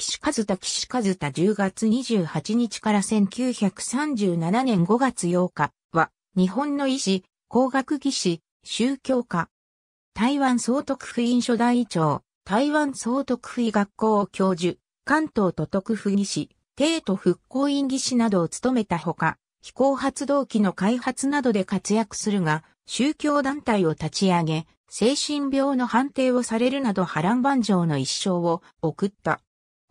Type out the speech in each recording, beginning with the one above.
岸和田岸和田10月28日から1937年5月8日は、日本の医師、工学技師、宗教家。台湾総督府院所代長、台湾総督府医学校教授、関東都督府技師、帝都復興院技師などを務めたほか、飛行発動機の開発などで活躍するが、宗教団体を立ち上げ、精神病の判定をされるなど波乱万丈の一生を送った。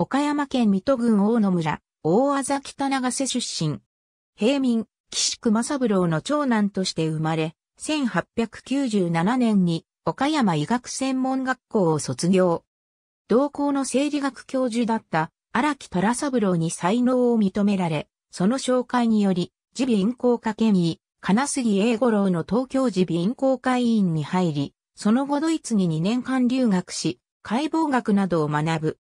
岡山県水戸郡大野村、大あざ北長瀬出身。平民、岸熊三郎の長男として生まれ、1897年に岡山医学専門学校を卒業。同校の生理学教授だった荒木虎三郎に才能を認められ、その紹介により、自備院校科研医、金杉英五郎の東京自備院校科医院に入り、その後ドイツに2年間留学し、解剖学などを学ぶ。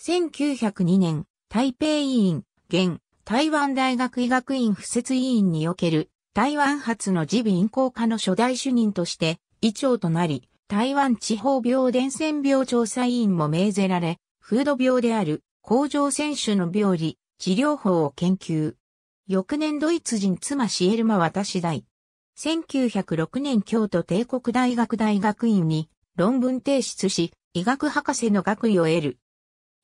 1902年、台北委員、現、台湾大学医学院附設委員における、台湾発の自備咽喉科の初代主任として、医長となり、台湾地方病伝染病調査委員も命ぜられ、風土病である、甲状腺手の病理、治療法を研究。翌年ドイツ人妻シエルマ私大。1906年京都帝国大学大学院に論文提出し、医学博士の学位を得る。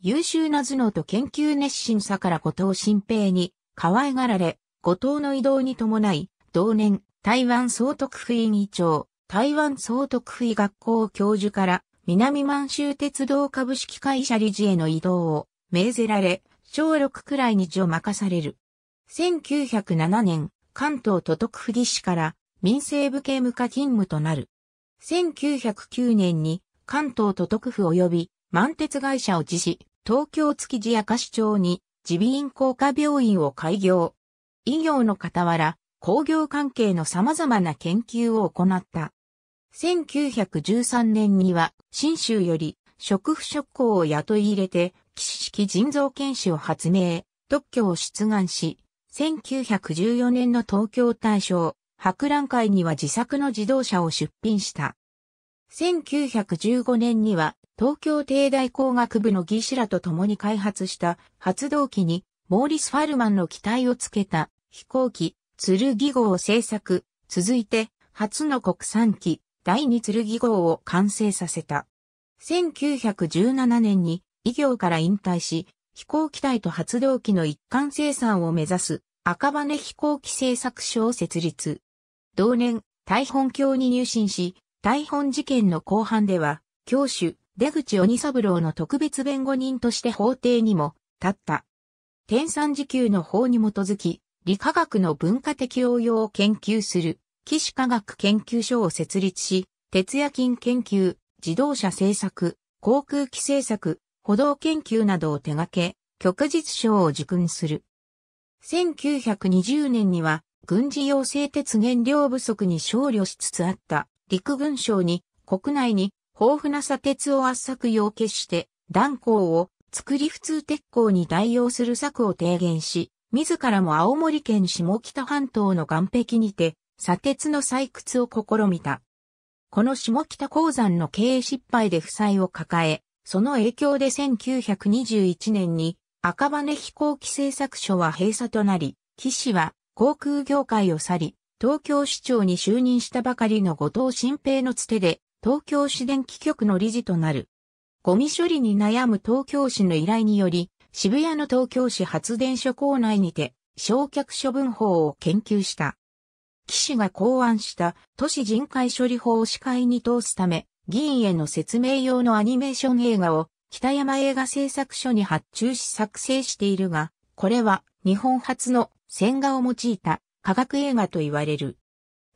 優秀な頭脳と研究熱心さから後藤新平に、可愛がられ、後藤の移動に伴い、同年、台湾総督府委員長、台湾総督府医学校教授から、南満州鉄道株式会社理事への移動を命ぜられ、小6くらいにを任される。1907年、関東都督府技士から民政部刑務課勤務となる。1909年に関東都督府及び満鉄会社を辞し、東京築地明石町に自備院工科病院を開業。医業の傍ら、工業関係の様々な研究を行った。1913年には、新州より、職不職工を雇い入れて、騎士式人造研修を発明、特許を出願し、1914年の東京大賞、博覧会には自作の自動車を出品した。1915年には東京帝大工学部の技師らと共に開発した発動機にモーリス・ファルマンの機体をつけた飛行機、剣号を製作、続いて初の国産機、第二剣号を完成させた。1917年に医業から引退し、飛行機体と発動機の一貫生産を目指す赤羽飛行機製作所を設立。同年、大本教に入信し、大本事件の後半では、教主、出口鬼三郎の特別弁護人として法廷にも立った。天産時給の法に基づき、理科学の文化的応用を研究する、騎士科学研究所を設立し、徹夜金研究、自動車政策、航空機政策、歩道研究などを手掛け、旭日賞を受勲する。1920年には、軍事用製鉄原料不足に勝をしつつあった陸軍省に国内に豊富な砂鉄を圧削用決して、断鋼を作り普通鉄鋼に代用する策を提言し、自らも青森県下北半島の岸壁にて、砂鉄の採掘を試みた。この下北鉱山の経営失敗で負債を抱え、その影響で1921年に赤羽飛行機製作所は閉鎖となり、岸は航空業界を去り、東京市長に就任したばかりの後藤新平のつてで東京市電気局の理事となる。ゴミ処理に悩む東京市の依頼により、渋谷の東京市発電所構内にて、焼却処分法を研究した。士が考案した都市人海処理法を司会に通すため、議員への説明用のアニメーション映画を北山映画製作所に発注し作成しているが、これは日本初の線画を用いた科学映画と言われる。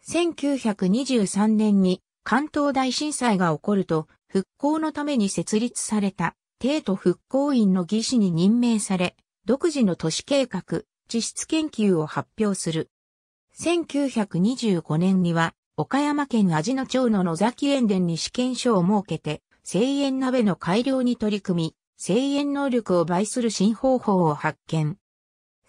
1923年に関東大震災が起こると、復興のために設立された、帝都復興院の技師に任命され、独自の都市計画、地質研究を発表する。1925年には、岡山県味の町の野崎塩田に試験所を設けて、生塩鍋の改良に取り組み、生塩能力を倍する新方法を発見。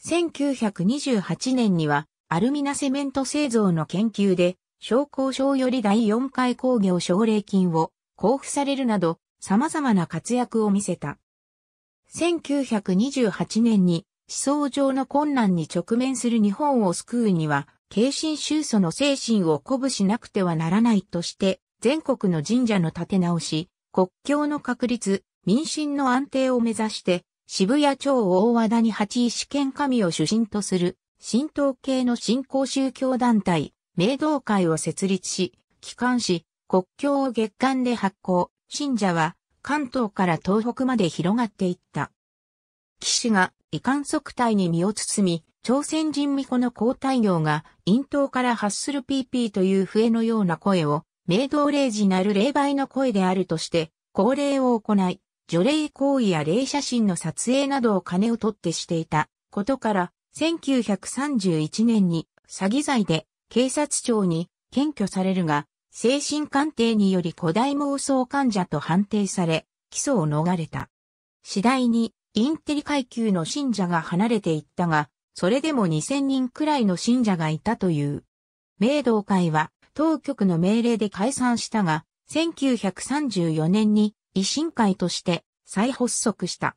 1928年には、アルミナセメント製造の研究で、商工省より第4回工業奨励金を交付されるなど様々な活躍を見せた。1928年に思想上の困難に直面する日本を救うには、慶心宗祖の精神を鼓舞しなくてはならないとして、全国の神社の建て直し、国境の確立、民心の安定を目指して、渋谷町大和田に八石県神を主神とする、神道系の新興宗教団体、明道会を設立し、帰還し、国境を月間で発行、信者は関東から東北まで広がっていった。騎士が遺憾即体に身を包み、朝鮮人巫女の交代業が陰頭から発する PP という笛のような声を、明道霊児なる霊媒の声であるとして、恒例を行い、除霊行為や霊写真の撮影などを金を取ってしていたことから、1931年に詐欺罪で警察庁に検挙されるが、精神鑑定により古代妄想患者と判定され、起訴を逃れた。次第に、インテリ階級の信者が離れていったが、それでも2000人くらいの信者がいたという。明道会は、当局の命令で解散したが、1934年に維新会として再発足した。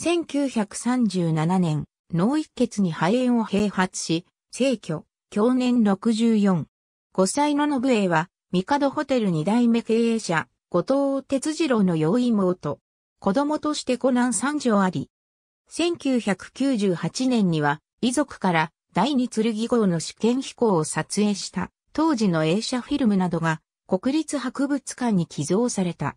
1937年、脳一血に肺炎を併発し、逝去。享年64。5歳の信栄は、角ホテル2代目経営者、後藤哲次郎の養妹。子供として子男三女あり。1998年には、遺族から第二剣号の試験飛行を撮影した当時の映写フィルムなどが国立博物館に寄贈された。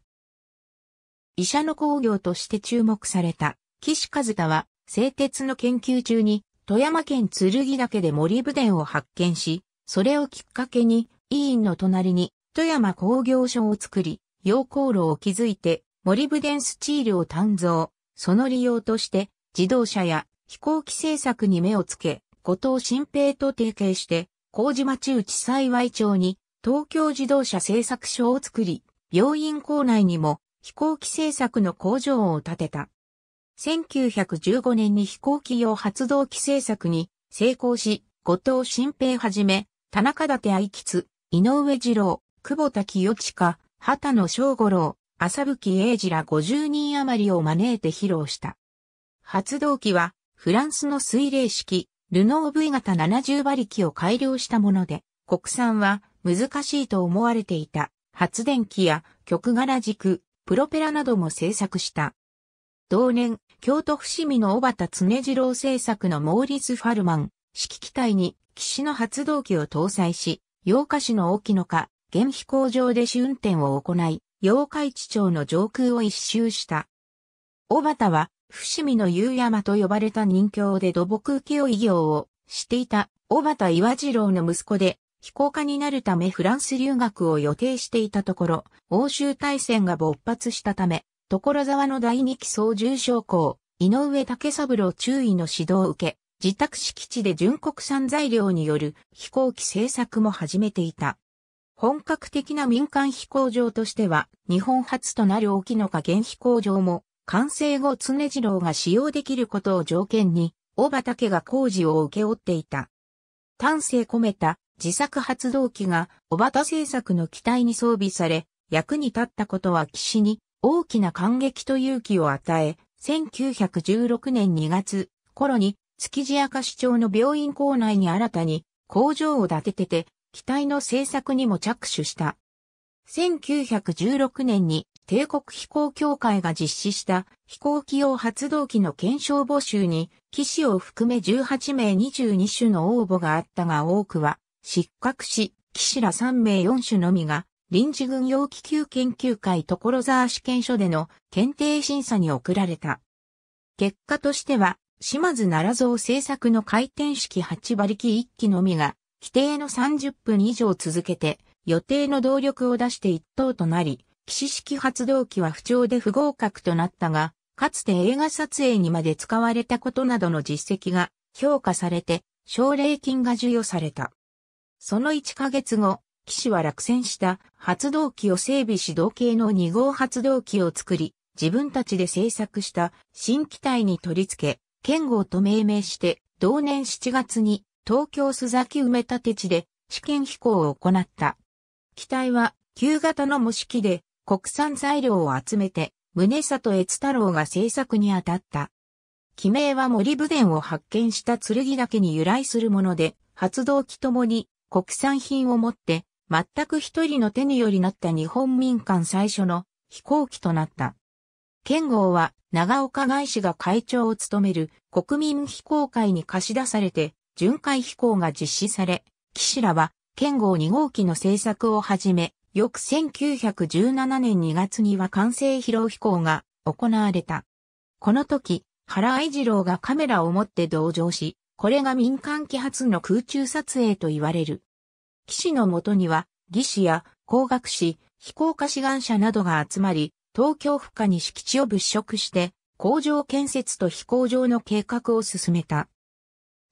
医者の工業として注目された岸和田は製鉄の研究中に富山県剣岳で森部伝を発見し、それをきっかけに、委員の隣に富山工業所を作り、溶鉱炉を築いて森部伝スチールを鍛造、その利用として自動車や飛行機製作に目をつけ、後藤新平と提携して、麹町内幸町に東京自動車製作所を作り、病院構内にも飛行機製作の工場を建てた。1915年に飛行機用発動機製作に成功し、後藤新平はじめ、田中立愛吉、井上二郎、久保田清親、畑野正五郎、浅吹英二ら50人余りを招いて披露した。発動機は、フランスの水冷式、ルノー V 型70馬力を改良したもので、国産は難しいと思われていた発電機や曲柄軸、プロペラなども製作した。同年、京都伏見の小畑常次郎製作のモーリス・ファルマン、揮機体に、騎士の発動機を搭載し、洋歌市の沖野か、原飛行場で試運転を行い、洋歌地町の上空を一周した。小畑は、伏見の夕山と呼ばれた人形で土木請負異業をしていた小畑岩次郎の息子で、飛行家になるためフランス留学を予定していたところ、欧州大戦が勃発したため、所沢の第二期総重症校、井上竹三郎中尉の指導を受け、自宅敷地で純国産材料による飛行機製作も始めていた。本格的な民間飛行場としては、日本初となる沖野加減飛行場も、完成後常次郎が使用できることを条件に、小畑が工事を請け負っていた。丹精込めた自作発動機が小畑製作の機体に装備され、役に立ったことは岸に大きな感激と勇気を与え、1916年2月頃に築地明市町の病院構内に新たに工場を建ててて、機体の製作にも着手した。1916年に帝国飛行協会が実施した飛行機用発動機の検証募集に、機種を含め18名22種の応募があったが多くは失格し、機種ら3名4種のみが臨時軍用気球研究会所沢試験所での検定審査に送られた。結果としては、島津奈良像製作の回転式8馬力1機のみが、規定の30分以上続けて、予定の動力を出して1等となり、騎士式発動機は不調で不合格となったが、かつて映画撮影にまで使われたことなどの実績が評価されて、奨励金が授与された。その1ヶ月後、機種は落選した発動機を整備し同型の2号発動機を作り、自分たちで製作した新機体に取り付け、剣豪と命名して、同年7月に東京須崎埋め立て地で試験飛行を行った。機体は旧型の模式で国産材料を集めて、宗里悦太郎が製作に当たった。機名は森武伝を発見した剣岳に由来するもので、発動機ともに国産品を持って全く一人の手によりなった日本民間最初の飛行機となった。剣豪は長岡外氏が会長を務める国民飛行会に貸し出されて、巡回飛行が実施され、岸らは剣豪2号機の製作をはじめ、翌1917年2月には完成披露飛行が行われた。この時、原愛二郎がカメラを持って同乗し、これが民間機発の空中撮影と言われる。騎士のもとには、技師や工学士、非工科志願者などが集まり、東京府下に敷地を物色して、工場建設と飛行場の計画を進めた。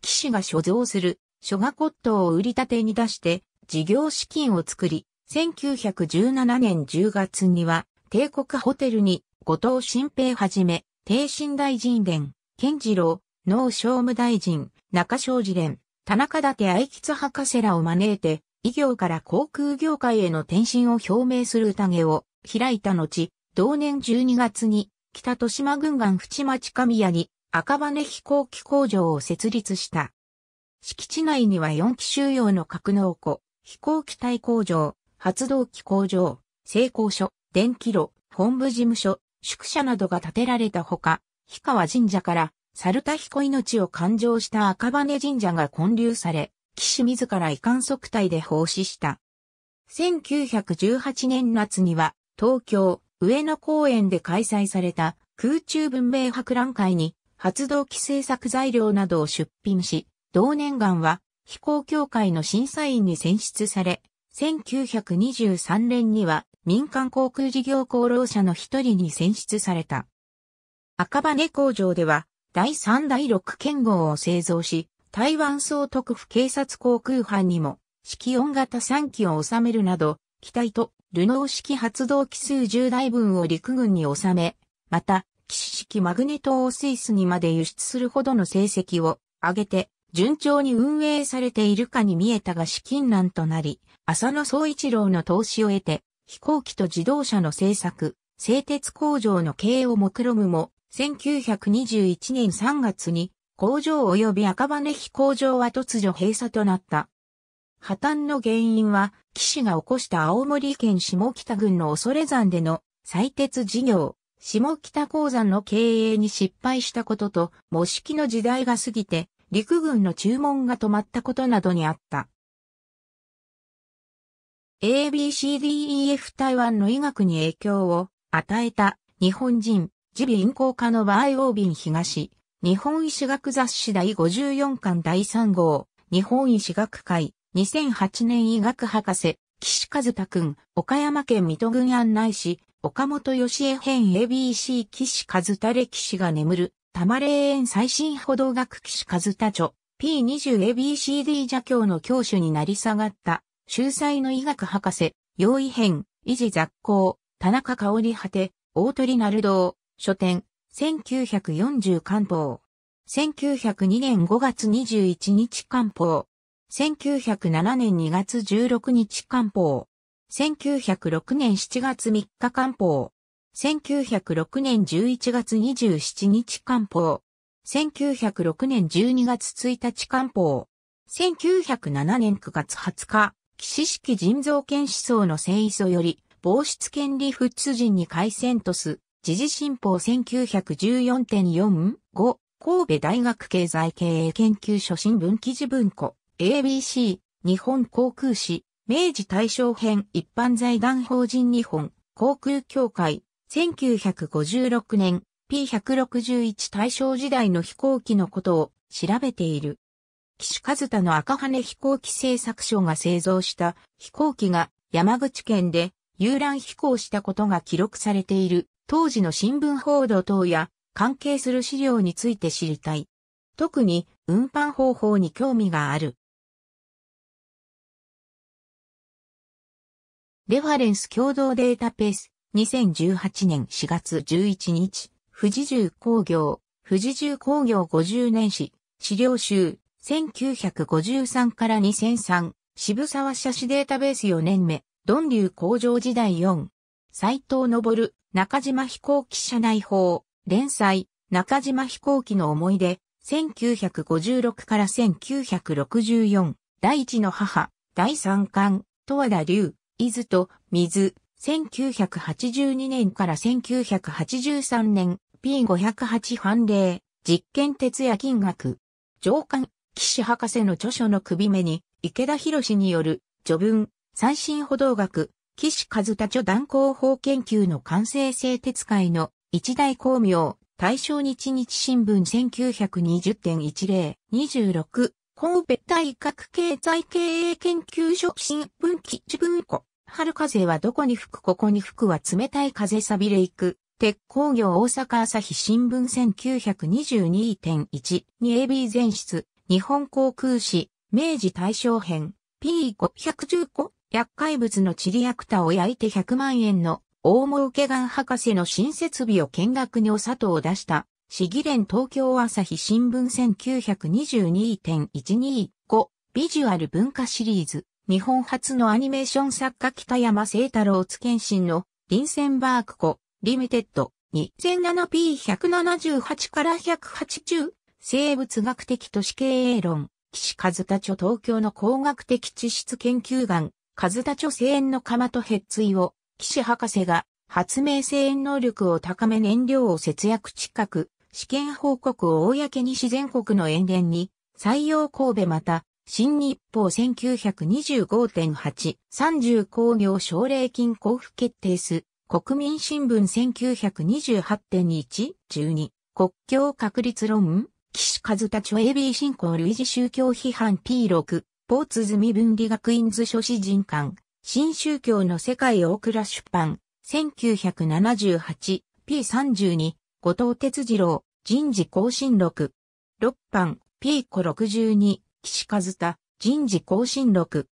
騎士が所蔵する諸画骨董を売り立てに出して、事業資金を作り、1917年10月には、帝国ホテルに、後藤新平はじめ、帝新大臣連、健次郎、農商務大臣、中正寺連、田中立愛吉博士らを招いて、医業から航空業界への転身を表明する宴を開いた後、同年12月に北豊島軍艦淵町神谷に赤羽飛行機工場を設立した。敷地内には4機収容の格納庫、飛行機体工場、発動機工場、成功所、電気炉、本部事務所、宿舎などが建てられたほか、氷川神社から、猿田彦命を勘定した赤羽神社が建立され、騎士自ら遺憾測体で奉仕した。1918年夏には東京上野公園で開催された空中文明博覧会に発動機制作材料などを出品し、同年間は飛行協会の審査員に選出され、1923年には民間航空事業功労者の一人に選出された。赤羽工場では第3第6剣号を製造し、台湾総督府警察航空班にも、式音型3機を収めるなど、機体とルノー式発動機数10台分を陸軍に収め、また、騎士式マグネトをスイスにまで輸出するほどの成績を上げて、順調に運営されているかに見えたが資金難となり、浅野総一郎の投資を得て、飛行機と自動車の製作、製鉄工場の経営を目論むも、1921年3月に工場及び赤羽飛工場は突如閉鎖となった。破綻の原因は、士が起こした青森県下北郡の恐山での採鉄事業、下北鉱山の経営に失敗したことと、模式の時代が過ぎて、陸軍の注文が止まったことなどにあった。ABCDEF 台湾の医学に影響を与えた日本人、耳鼻咽喉科の場合オービン東、日本医師学雑誌第54巻第3号、日本医師学会、2008年医学博士、岸和く君、岡山県水戸郡案内市、岡本義恵編 ABC 岸和田歴史が眠る、多摩霊園最新歩道学岸和田著、P20ABCD 邪教の教主になり下がった、秀才の医学博士、用意編、維持雑行、田中香織果て、大鳥鳴道、書店、1940官報。1902年5月21日官報。1907年2月16日官報。1906年7月3日官報。1906年11月27日官報。1906年12月1日官報。1907年9月20日、岸式人造権思想の聖意素より、防出権利普通人に改選とす。時事新報1914.45神戸大学経済経営研究所新聞記事文庫 ABC 日本航空史明治大正編一般財団法人日本航空協会1956年 P161 大正時代の飛行機のことを調べている。岸和田の赤羽飛行機製作所が製造した飛行機が山口県で遊覧飛行したことが記録されている当時の新聞報道等や関係する資料について知りたい。特に運搬方法に興味がある。レファレンス共同データベース2018年4月11日富士重工業富士重工業50年史資料集1953から2003渋沢社史データベース4年目、ドン流工場時代4、斎藤昇、中島飛行機社内法、連載、中島飛行機の思い出、1956から1964、第一の母、第三巻、十和田流、伊豆と水、1982年から1983年、P508 判例、実験徹夜金額、上官、岸博士の著書の首目に、池田博による、序文、最新歩道学、岸和田著断交法研究の完成製鉄会の一大公明、大正日日新聞1920.10、26、神戸大学経済経営研究所新聞記事文庫。春風はどこに吹くここに吹くは冷たい風錆びれいく。鉄工業大阪朝日新聞1922.1 2AB 全室日本航空史明治大正編 P515 厄介物のチリアクタを焼いて100万円の大儲け眼博士の新設備を見学にお砂糖を出した、市議連東京朝日新聞1922.125ビジュアル文化シリーズ日本初のアニメーション作家北山聖太郎津健信のリンセンバークコリミテッド 2007p178 から180生物学的都市経営論岸和田著東京の工学的地質研究眼カズタョ製塩の釜とヘッツイを、岸博士が発明製塩能力を高め燃料を節約近く、試験報告を公に自然国の塩田に、採用神戸また、新日報1925.8、30工業奨励金交付決定数、国民新聞1928.1、12、国境確立論、岸和田著 AB 信仰類似宗教批判 P6、ポーツみ文理学院図書士人館、新宗教の世界大倉出版、1978、P32、後藤哲次郎、人事更新録。6版、P 子62、岸和田、人事更新録。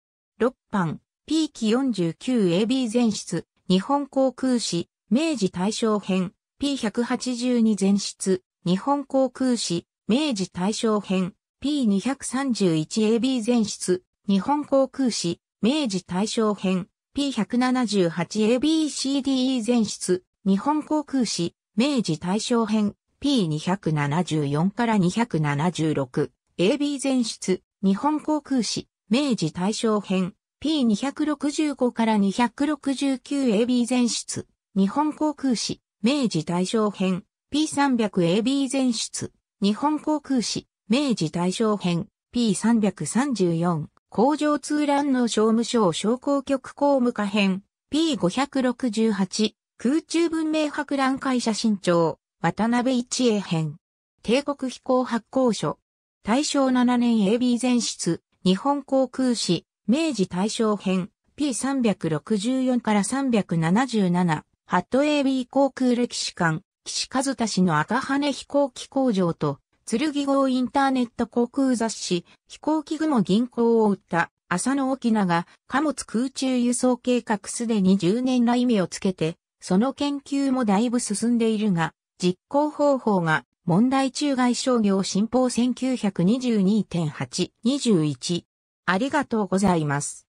6版、P 期 49AB 全室、日本航空史、明治大正編、P182 全室、日本航空史、明治大正編、P231AB 全室、日本航空史、明治大正編、P178ABCDE 全室、日本航空史、明治大正編、P274 から 276AB 全室、日本航空史、明治大正編、P265 から 269AB 全室、日本航空史、明治大正編、P300AB 全室、日本航空史、明治大正編 P334 工場通覧の商務省商工局公務課編 P568 空中文明博覧会社新庁渡辺一英編帝国飛行発行所大正7年 AB 前室日本航空史明治大正編 P364 から377ハット AB 航空歴史館岸和田市の赤羽飛行機工場と剣号インターネット航空雑誌、飛行機雲銀行を売った浅野沖縄、貨物空中輸送計画すでに10年来意味をつけて、その研究もだいぶ進んでいるが、実行方法が問題中外商業新報1922.8-21。ありがとうございます。